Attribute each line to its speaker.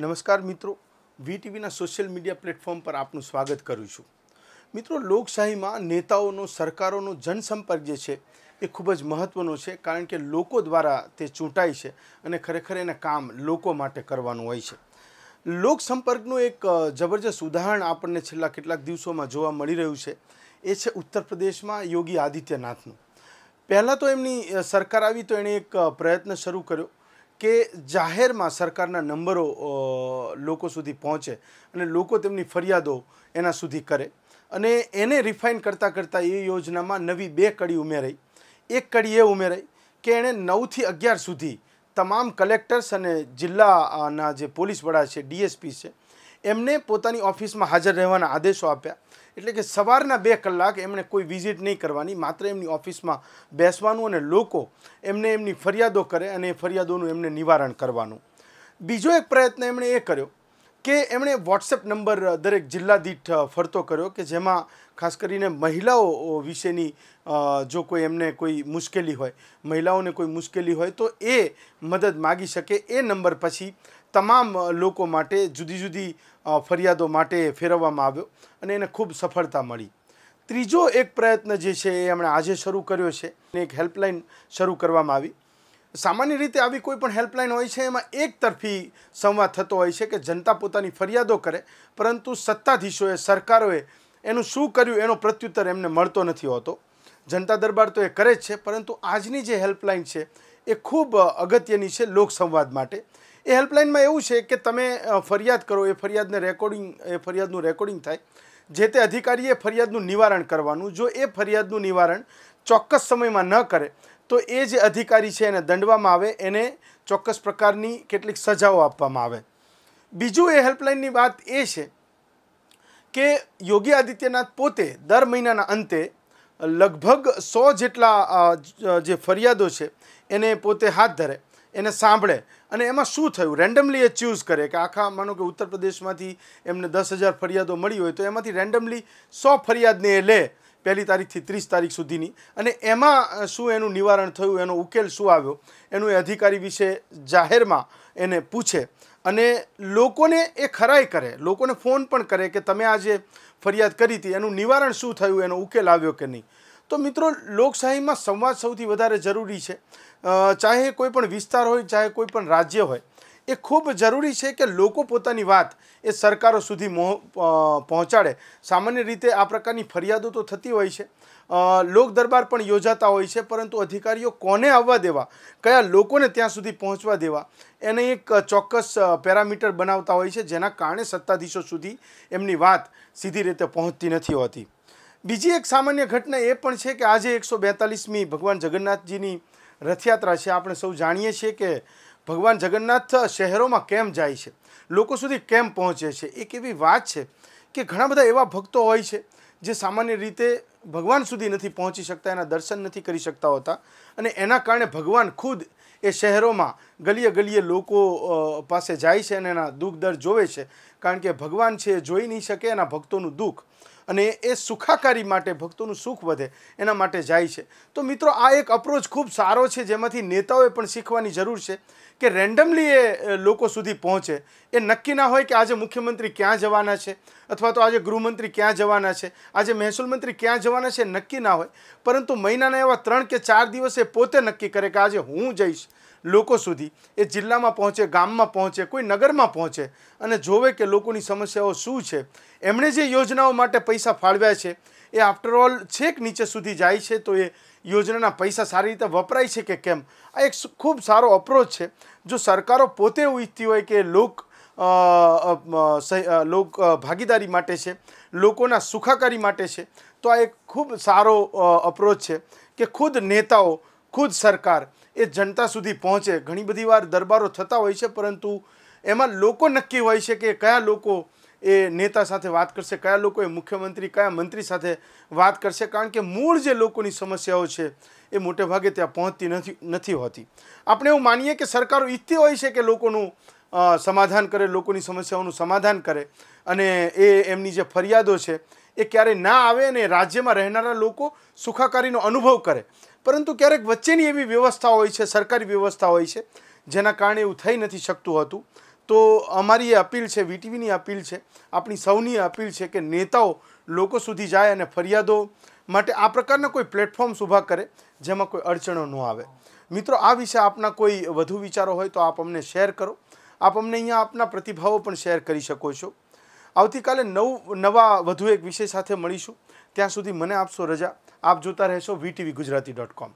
Speaker 1: નમસ્કાર મિત્રો વીટીવીના social media platform પર આપનું સ્વાગત કરું છું મિત્રો લોકશાહીમાં નેતાઓનો સરકારોનો જનસંપર્ક જે છે એ ખૂબ જ મહત્ત્વનો છે કારણ કે લોકો દ્વારા તે ચૂંટાય છે અને ખરેખર એને કામ લોકો માટે કરવાનું હોય છે લોકસંપર્કનું એક જબરજસ્ત ઉદાહરણ આપણને છેલ્લા કેટલાક દિવસોમાં જોવા મળી રહ્યું છે એ છે ઉત્તર પ્રદેશમાં યોગી આદિત્યનાથનું પહેલાં તો એમની સરકાર આવી તો એણે એક પ્રયત્ન શરૂ કર્યો કે જાહેરમાં સરકારના નંબરો લોકો સુધી પહોંચે અને લોકો તેમની ફરિયાદો એના સુધી કરે અને એને રિફાઇન કરતાં કરતાં એ યોજનામાં નવી બે કડી ઉમેરાઈ એક કડી એ ઉમેરાઈ કે એણે નવથી અગિયાર સુધી તમામ કલેક્ટર્સ અને જિલ્લાના જે પોલીસ વડા છે ડીએસપી છે એમને પોતાની ઓફિસમાં હાજર રહેવાના આદેશો આપ્યા એટલે કે સવારના બે કલાક એમણે કોઈ વિઝિટ નહીં કરવાની માત્ર એમની ઓફિસમાં બેસવાનું અને લોકો એમને એમની ફરિયાદો કરે અને એ ફરિયાદોનું એમને નિવારણ કરવાનું બીજો એક પ્રયત્ન એમણે એ કર્યો કે એમણે વોટ્સએપ નંબર દરેક જિલ્લા દીઠ ફરતો કર્યો કે જેમાં ખાસ કરીને મહિલાઓ વિશેની જો કોઈ એમને કોઈ મુશ્કેલી હોય મહિલાઓને કોઈ મુશ્કેલી હોય તો એ મદદ માગી શકે એ નંબર પછી તમામ લોકો માટે જુદી જુદી ફરિયાદો માટે ફેરવવામાં આવ્યો અને એને ખૂબ સફળતા મળી ત્રીજો એક પ્રયત્ન જે છે એ એમણે આજે શરૂ કર્યો છે એક હેલ્પલાઇન શરૂ કરવામાં આવી સામાન્ય રીતે આવી કોઈ પણ હેલ્પલાઇન હોય છે એમાં એક તરફી સંવાદ થતો હોય છે કે જનતા પોતાની ફરિયાદો કરે પરંતુ સત્તાધીશોએ સરકારોએ એનું શું કર્યું એનો પ્રત્યુત્તર એમને મળતો નથી હોતો જનતા દરબાર તો એ કરે જ છે પરંતુ આજની જે હેલ્પલાઇન છે એ ખૂબ અગત્યની છે લોકસંવાદ માટે એ હેલ્પલાઇનમાં એવું છે કે તમે ફરિયાદ કરો એ ફરિયાદને રેકોર્ડિંગ એ ફરિયાદનું રેકોર્ડિંગ થાય જે તે અધિકારીએ ફરિયાદનું નિવારણ કરવાનું જો એ ફરિયાદનું નિવારણ ચોક્કસ સમયમાં ન કરે તો એ જે અધિકારી છે એને દંડવામાં આવે એને ચોક્કસ પ્રકારની કેટલીક સજાઓ આપવામાં આવે બીજું એ હેલ્પલાઇનની વાત એ છે કે યોગી આદિત્યનાથ પોતે દર મહિનાના અંતે લગભગ સો જેટલા જે ફરિયાદો છે એને પોતે હાથ ધરે એને સાંભળે અને એમાં શું થયું રેન્ડમલી એ ચૂઝ કરે કે આખા માનો કે ઉત્તર પ્રદેશમાંથી એમને દસ હજાર ફરિયાદો મળી હોય તો એમાંથી રેન્ડમલી સો ફરિયાદને એ લે પહેલી તારીખથી ત્રીસ તારીખ સુધીની અને એમાં શું એનું નિવારણ થયું એનો ઉકેલ શું આવ્યો એનું એ અધિકારી વિશે જાહેરમાં એને પૂછે અને લોકોને એ ખરાઈ કરે લોકોને ફોન પણ કરે કે તમે આજે ફરિયાદ કરી હતી એનું નિવારણ શું થયું એનો ઉકેલ આવ્યો કે નહીં તો મિત્રો લોકશાહીમાં સંવાદ સૌથી વધારે જરૂરી છે ચાહે કોઈ પણ વિસ્તાર હોય ચાહે કોઈ પણ રાજ્ય હોય એ ખૂબ જરૂરી છે કે લોકો પોતાની વાત એ સરકારો સુધી પહોંચાડે સામાન્ય રીતે આ પ્રકારની ફરિયાદો તો થતી હોય છે લોક દરબાર પણ યોજાતા હોય છે પરંતુ અધિકારીઓ કોને આવવા દેવા કયા લોકોને ત્યાં સુધી પહોંચવા દેવા એને એક ચોક્કસ પેરામીટર બનાવતા હોય છે જેના કારણે સત્તાધીશો સુધી એમની વાત સીધી રીતે પહોંચતી નથી હોતી બીજી એક સામાન્ય ઘટના એ પણ છે કે આજે એકસો બેતાલીસમી ભગવાન જગન્નાથજીની રથયાત્રા છે આપણે સૌ જાણીએ છીએ કે ભગવાન જગન્નાથ શહેરોમાં કેમ જાય છે લોકો સુધી કેમ પહોંચે છે એક એવી વાત છે કે ઘણા બધા એવા ભક્તો હોય છે જે સામાન્ય રીતે ભગવાન સુધી નથી પહોંચી શકતા એના દર્શન નથી કરી શકતા હોતા અને એના કારણે ભગવાન ખુદ એ શહેરોમાં ગલીએ ગલીએ લોકો પાસે જાય છે અને એના દુઃખ દર જોવે છે કારણ કે ભગવાન છે એ જોઈ નહીં શકે એના ભક્તોનું દુઃખ અને એ સુખાકારી માટે ભક્તોનું સુખ વધે એના માટે જાય છે તો મિત્રો આ એક અપ્રોચ ખૂબ સારો છે જેમાંથી નેતાઓએ પણ શીખવાની જરૂર છે કે રેન્ડમલી એ લોકો સુધી પહોંચે એ નક્કી ના હોય કે આજે મુખ્યમંત્રી ક્યાં જવાના છે અથવા તો આજે ગૃહમંત્રી ક્યાં જવાના છે આજે મહેસૂલ મંત્રી ક્યાં જવાના છે નક્કી ના હોય પરંતુ મહિનાના એવા ત્રણ કે ચાર દિવસે પોતે નક્કી કરે કે આજે હું જઈશ લોકો સુધી એ જિલ્લામાં પહોંચે ગામમાં પહોંચે કોઈ નગરમાં પહોંચે અને જોવે કે લોકોની સમસ્યાઓ શું છે એમણે જે યોજનાઓ માટે પૈસા ફાળવ્યા છે એ આફ્ટરઓલ છેક નીચે સુધી જાય છે તો એ યોજનાના પૈસા સારી રીતે વપરાય છે કે કેમ આ એક ખૂબ સારો અપ્રોચ છે જો સરકારો પોતે ઈચ્છતી હોય કે લોક લોક ભાગીદારી માટે છે લોકોના સુખાકારી માટે છે તો આ એક ખૂબ સારો અપ્રોચ છે કે ખુદ નેતાઓ ખુદ સરકાર એ જનતા સુધી પહોંચે ઘણી બધી વાર દરબારો થતા હોય છે પરંતુ એમાં લોકો નક્કી હોય છે કે કયા લોકો એ નેતા સાથે વાત કરશે કયા લોકો એ મુખ્યમંત્રી કયા મંત્રી સાથે વાત કરશે કારણ કે મૂળ જે લોકોની સમસ્યાઓ છે એ મોટે ભાગે ત્યાં પહોંચતી નથી નથી હોતી આપણે એવું માનીએ કે સરકારો ઈચ્છતી હોય છે કે લોકોનું સમાધાન કરે લોકોની સમસ્યાઓનું સમાધાન કરે અને એ એમની જે ફરિયાદો છે એ ક્યારેય ના આવે અને રાજ્યમાં રહેનારા લોકો સુખાકારીનો અનુભવ કરે પરંતુ ક્યારેક વચ્ચેની એવી વ્યવસ્થા હોય છે સરકારી વ્યવસ્થા હોય છે જેના કારણે એવું થઈ નથી શકતું હતું તો અમારી એ અપીલ છે વીટીવીની અપીલ છે આપણી સૌની અપીલ છે કે નેતાઓ લોકો સુધી જાય અને ફરિયાદો માટે આ પ્રકારના કોઈ પ્લેટફોર્મ્સ ઊભા કરે જેમાં કોઈ અડચણો ન આવે મિત્રો આ વિશે આપના કોઈ વધુ વિચારો હોય તો આપ અમને શેર કરો આપ અમને અહીંયા આપના પ્રતિભાવો પણ શેર કરી શકો છો આવતીકાલે નવ નવા વધુ એક વિષય સાથે મળીશું ત્યાં સુધી મને આપશો રજા આપ જોતા રહેશો વીટીવી ગુજરાતી ડોટ કોમ